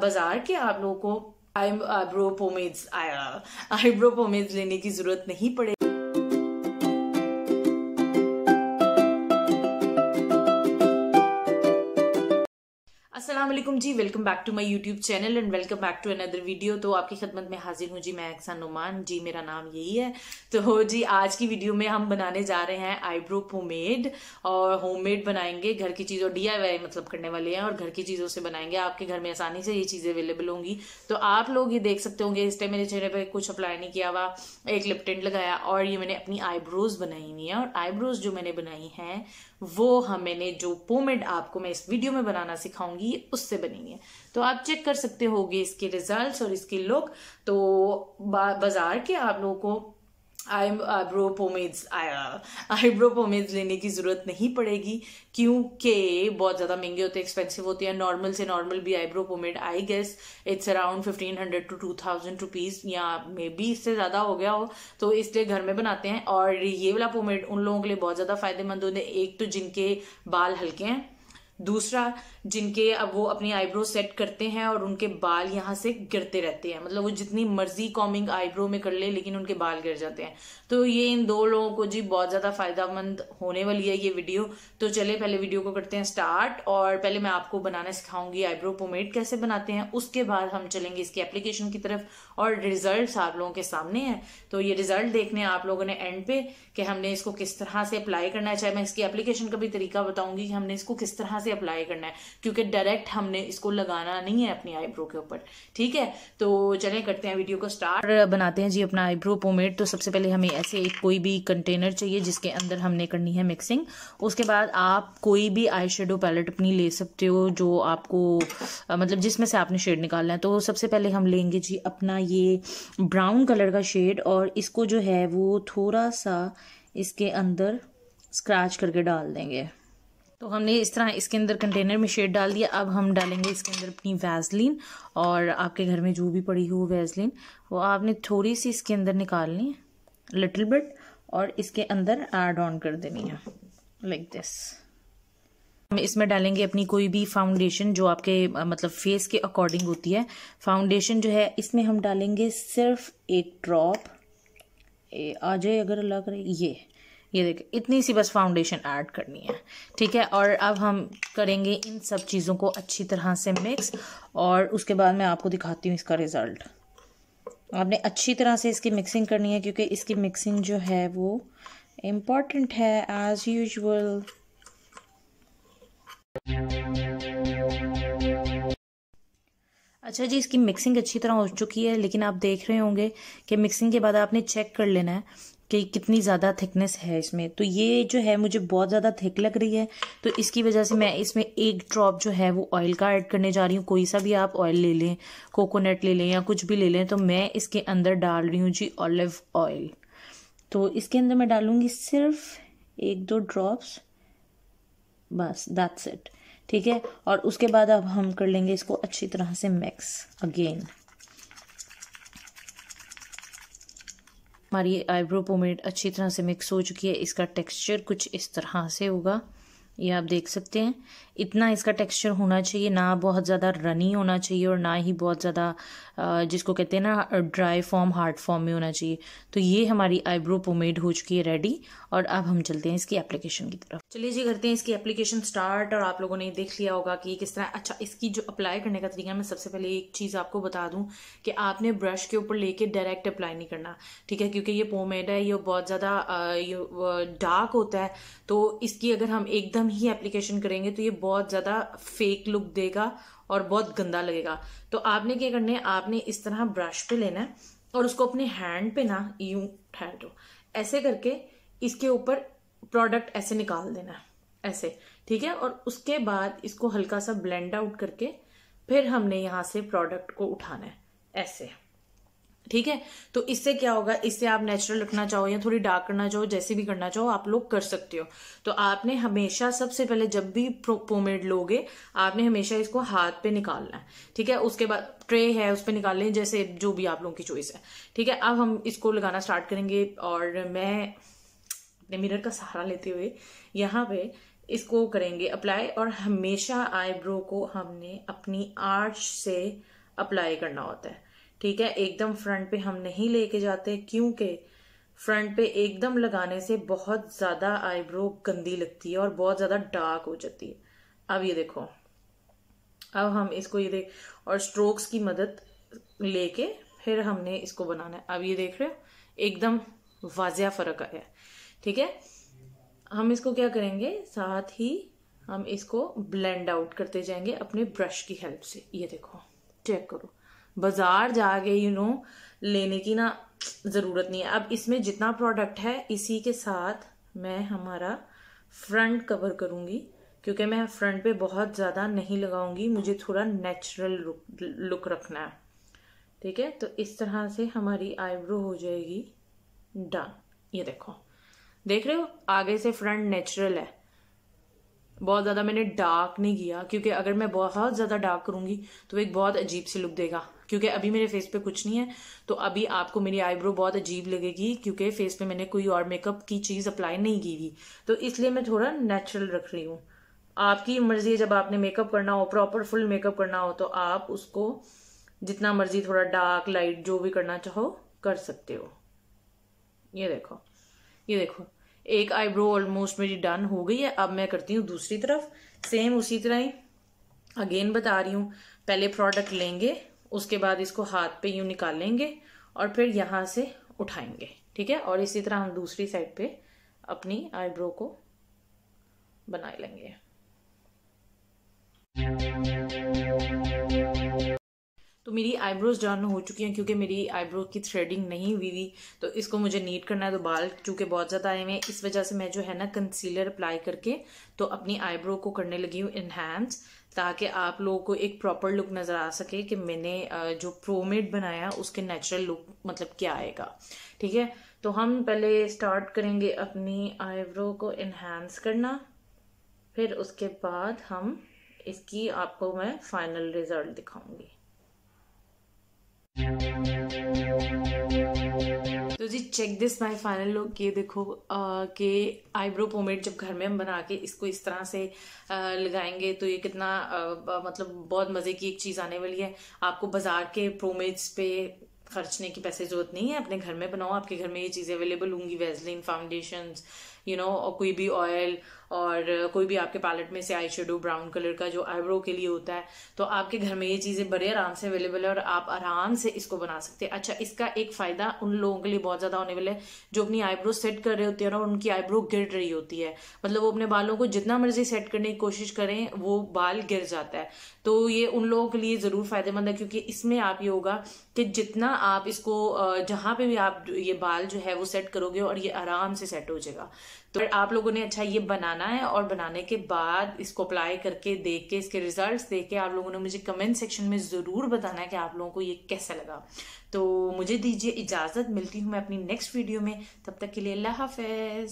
बाजार के आप लोगों को आईब्रो पोमेड्स आईब्रो पोमेड्स लेने की जरूरत नहीं पड़ेगी Aslam ji welcome back to my YouTube channel and welcome back to another video तो आपकी खदमत में हाजिर हूँ जी मैं एक्सा नुमान जी मेरा नाम यही है तो जी आज की वीडियो में हम बनाने जा रहे हैं आईब्रो होममेड और होममेड बनाएंगे घर की चीज़ों डी मतलब करने वाले हैं और घर की चीज़ों से बनाएंगे आपके घर में आसानी से ये चीज़ें अवेलेबल होंगी तो आप लोग ये देख सकते होंगे इस टाइम मेरे चेहरे पर कुछ अप्लाई नहीं किया हुआ एक लिपटेंट लगाया और ये मैंने अपनी आईब्रोज बनाई हुई है और आईब्रोज जो मैंने बनाई हैं वो हमें जो पोमेड आपको मैं इस वीडियो में बनाना सिखाऊंगी उससे बनेंगे तो आप चेक कर सकते होगे इसके रिजल्ट्स और इसके लुक तो बाजार के आप लोगों को आई आईब्रो पोमेड्स आईब्रो पोमेड्स लेने की ज़रूरत नहीं पड़ेगी क्योंकि बहुत ज़्यादा महंगे होते हैं एक्सपेंसिव होते हैं नॉर्मल से नॉर्मल भी eyebrow pomade I guess it's around fifteen hundred to two thousand rupees या मे बी इससे ज़्यादा हो गया हो तो इसलिए घर में बनाते हैं और ये वाला पोमेड उन लोगों के लिए बहुत ज़्यादा फायदेमंद होते हैं एक तो जिनके बाल हल्के हैं दूसरा जिनके अब वो अपनी आईब्रो सेट करते हैं और उनके बाल यहाँ से गिरते रहते हैं मतलब वो जितनी मर्जी कॉमिंग आईब्रो में कर ले लेकिन उनके बाल गिर जाते हैं तो ये इन दो लोगों को जी बहुत ज़्यादा फायदामंद होने वाली है ये वीडियो तो चले पहले वीडियो को करते हैं स्टार्ट और पहले मैं आपको बनाना सिखाऊंगी आईब्रो पोमेट कैसे बनाते हैं उसके बाद हम चलेंगे इसकी एप्लीकेशन की तरफ और रिजल्ट आप लोगों के सामने है तो ये रिजल्ट देखने आप लोगों ने एंड पे कि हमने इसको किस तरह से अप्लाई करना है चाहे मैं इसकी एप्लीकेशन का भी तरीका बताऊंगी कि हमने इसको किस तरह से से अप्लाई करना है क्योंकि डायरेक्ट हमने इसको लगाना नहीं है अपनी आईब्रो के ऊपर ठीक है तो चले करते हैं वीडियो को स्टार्ट बनाते हैं जी अपना आईब्रो पोमेट तो सबसे पहले हमें ऐसे एक कोई भी कंटेनर चाहिए जिसके अंदर हमने करनी है मिक्सिंग उसके बाद आप कोई भी आई शेडो पैलेट अपनी ले सकते हो जो आपको मतलब जिसमें से आपने शेड निकालना है तो सबसे पहले हम लेंगे जी अपना ये ब्राउन कलर का शेड और इसको जो है वो थोड़ा सा इसके अंदर स्क्रैच करके डाल देंगे तो हमने इस तरह इसके अंदर कंटेनर में शेड डाल दिया अब हम डालेंगे इसके अंदर अपनी वैजलिन और आपके घर में जो भी पड़ी हो वैजलिन वो आपने थोड़ी सी इसके अंदर निकालनी लिटिल बिट और इसके अंदर एड ऑन कर देनी है लाइक like दिस हम इसमें डालेंगे अपनी कोई भी फाउंडेशन जो आपके मतलब फेस के अकॉर्डिंग होती है फाउंडेशन जो है इसमें हम डालेंगे सिर्फ एक ड्रॉप आ जाए अगर लग रही ये ये देखें इतनी सी बस फाउंडेशन ऐड करनी है ठीक है और अब हम करेंगे इन सब चीज़ों को अच्छी तरह से मिक्स और उसके बाद मैं आपको दिखाती हूँ इसका रिज़ल्ट आपने अच्छी तरह से इसकी मिक्सिंग करनी है क्योंकि इसकी मिक्सिंग जो है वो इम्पॉर्टेंट है एज़ यूजल अच्छा जी इसकी मिक्सिंग अच्छी तरह हो चुकी है लेकिन आप देख रहे होंगे कि मिक्सिंग के बाद आपने चेक कर लेना है कि कितनी ज़्यादा थिकनेस है इसमें तो ये जो है मुझे बहुत ज़्यादा थिक लग रही है तो इसकी वजह से मैं इसमें एक ड्रॉप जो है वो ऑयल का ऐड करने जा रही हूँ कोई सा भी आप ऑयल ले लें कोकोनट ले लें या कुछ भी ले लें तो मैं इसके अंदर डाल रही हूँ जी ऑलिव ऑयल तो इसके अंदर मैं डालूँगी सिर्फ एक दो ड्रॉप्स बस दैट्स इट ठीक है और उसके बाद अब हम कर लेंगे इसको अच्छी तरह से मिक्स अगेन हमारी आईब्रो पोमेड अच्छी तरह से मिक्स हो चुकी है इसका टेक्सचर कुछ इस तरह से होगा ये आप देख सकते हैं इतना इसका टेक्सचर होना चाहिए ना बहुत ज़्यादा रनी होना चाहिए और ना ही बहुत ज़्यादा जिसको कहते हैं ना ड्राई फॉर्म हार्ड फॉर्म में होना चाहिए तो ये हमारी आईब्रो पोमेड हो चुकी है रेडी और अब हम चलते हैं इसकी एप्लीकेशन की तरफ चलिए जी करते हैं इसकी एप्लीकेशन स्टार्ट और आप लोगों ने देख लिया होगा कि किस तरह अच्छा इसकी जो अप्लाई करने का तरीका मैं सबसे पहले एक चीज़ आपको बता दूं कि आपने ब्रश के ऊपर लेके डायरेक्ट अप्लाई नहीं करना ठीक है क्योंकि ये पोमेड है ये बहुत ज़्यादा डार्क होता है तो इसकी अगर हम एकदम ही एप्लीकेशन करेंगे तो ये बहुत ज़्यादा फेक लुक देगा और बहुत गंदा लगेगा तो आपने क्या करना है आपने इस तरह ब्रश पर लेना है और उसको अपने हैंड पे ना यूँ ठहर दो ऐसे करके इसके ऊपर प्रोडक्ट ऐसे निकाल देना है ऐसे ठीक है और उसके बाद इसको हल्का सा ब्लेंड आउट करके फिर हमने यहाँ से प्रोडक्ट को उठाना है ऐसे ठीक है तो इससे क्या होगा इससे आप नेचुरल रखना चाहो या थोड़ी डार्क करना चाहो जैसे भी करना चाहो आप लोग कर सकते हो तो आपने हमेशा सबसे पहले जब भी पोमेड लोगे आपने हमेशा इसको हाथ पे निकालना है ठीक है उसके बाद ट्रे है उस पर निकाल लें जैसे जो भी आप लोगों की चॉइस है ठीक है अब हम इसको लगाना स्टार्ट करेंगे और मैं अपने मिरर का सहारा लेते हुए यहाँ पे इसको करेंगे अप्लाई और हमेशा आईब्रो को हमने अपनी आर्च से अप्लाई करना होता है ठीक है एकदम फ्रंट पे हम नहीं लेके जाते क्योंकि फ्रंट पे एकदम लगाने से बहुत ज़्यादा आईब्रो गंदी लगती है और बहुत ज़्यादा डार्क हो जाती है अब ये देखो अब हम इसको ये देख और स्ट्रोक्स की मदद लेके फिर हमने इसको बनाना है अब ये देख रहे हो एकदम वाजिया फ़र्क आया है ठीक है हम इसको क्या करेंगे साथ ही हम इसको ब्लेंड आउट करते जाएंगे अपने ब्रश की हेल्प से ये देखो चेक करो बाजार जाके यू नो लेने की ना ज़रूरत नहीं है अब इसमें जितना प्रोडक्ट है इसी के साथ मैं हमारा फ्रंट कवर करूंगी क्योंकि मैं फ्रंट पे बहुत ज़्यादा नहीं लगाऊंगी मुझे थोड़ा नेचुरल लुक रखना है ठीक है तो इस तरह से हमारी आईब्रो हो जाएगी डन ये देखो देख रहे हो आगे से फ्रंट नेचुरल है बहुत ज़्यादा मैंने डार्क नहीं किया क्योंकि अगर मैं बहुत ज़्यादा डार्क करूंगी तो एक बहुत अजीब सी लुक देगा क्योंकि अभी मेरे फेस पे कुछ नहीं है तो अभी आपको मेरी आईब्रो बहुत अजीब लगेगी क्योंकि फेस पे मैंने कोई और मेकअप की चीज़ अप्लाई नहीं की हुई तो इसलिए मैं थोड़ा नेचुरल रख रही हूँ आपकी मर्जी है जब आपने मेकअप करना हो प्रॉपर फुल मेकअप करना हो तो आप उसको जितना मर्जी थोड़ा डार्क लाइट जो भी करना चाहो कर सकते हो ये देखो ये देखो एक आईब्रो ऑलमोस्ट मेरी डन हो गई है अब मैं करती हूँ दूसरी तरफ सेम उसी तरह ही अगेन बता रही हूँ पहले प्रोडक्ट लेंगे उसके बाद इसको हाथ पे यूँ निकालेंगे और फिर यहाँ से उठाएंगे ठीक है और इसी तरह हम दूसरी साइड पे अपनी आईब्रो को बना लेंगे तो मेरी आईब्रोज डन हो चुकी हैं क्योंकि मेरी आईब्रो की थ्रेडिंग नहीं हुई हुई तो इसको मुझे नीट करना है तो बाल चूँकि बहुत ज़्यादा आए हुए हैं इस वजह से मैं जो है ना कंसीलर अप्लाई करके तो अपनी आईब्रो को करने लगी हूँ इन्हेंस ताकि आप लोगों को एक प्रॉपर लुक नज़र आ सके कि मैंने जो प्रोमेड बनाया उसके नेचुरल लुक मतलब क्या आएगा ठीक है तो हम पहले स्टार्ट करेंगे अपनी आईब्रो को इन्हेंस करना फिर उसके बाद हम इसकी आपको मैं फाइनल रिज़ल्ट दिखाऊंगी तो जी check this my final look ये देखो कि आईब्रो पोमेट जब घर में हम बना के इसको इस तरह से आ, लगाएंगे तो ये कितना आ, मतलब बहुत मज़े की एक चीज़ आने वाली है आपको बाजार के प्रोमेट्स पे खर्चने की पैसे जरूरत नहीं है अपने घर में बनाओ आपके घर में ये चीज़ें अवेलेबल होंगी वेजलिन फाउंडेशन यू नो और कोई भी ऑयल और कोई भी आपके पैलेट में से आई शेडो ब्राउन कलर का जो आईब्रो के लिए होता है तो आपके घर में ये चीज़ें बड़े आराम से अवेलेबल है और आप आराम से इसको बना सकते हैं अच्छा इसका एक फ़ायदा उन लोगों के लिए बहुत ज़्यादा होने वाला है जो अपनी आईब्रो सेट कर रहे होते हैं और उनकी आईब्रो गिर रही होती है मतलब वो अपने बालों को जितना मर्जी सेट करने की कोशिश करें वो बाल गिर जाता है तो ये उन लोगों के लिए ज़रूर फ़ायदेमंद है क्योंकि इसमें आप ये होगा कि जितना आप इसको जहाँ पे भी आप ये बाल जो है वो सेट करोगे और ये आराम से सेट हो जाएगा तो आप लोगों ने अच्छा ये बनाना है और बनाने के बाद इसको अप्लाई करके देख के इसके रिजल्ट्स देख के आप लोगों ने मुझे कमेंट सेक्शन में ज़रूर बताना है कि आप लोगों को ये कैसा लगा तो मुझे दीजिए इजाज़त मिलती हूँ मैं अपनी नेक्स्ट वीडियो में तब तक के लिए अल्लाह हाफिज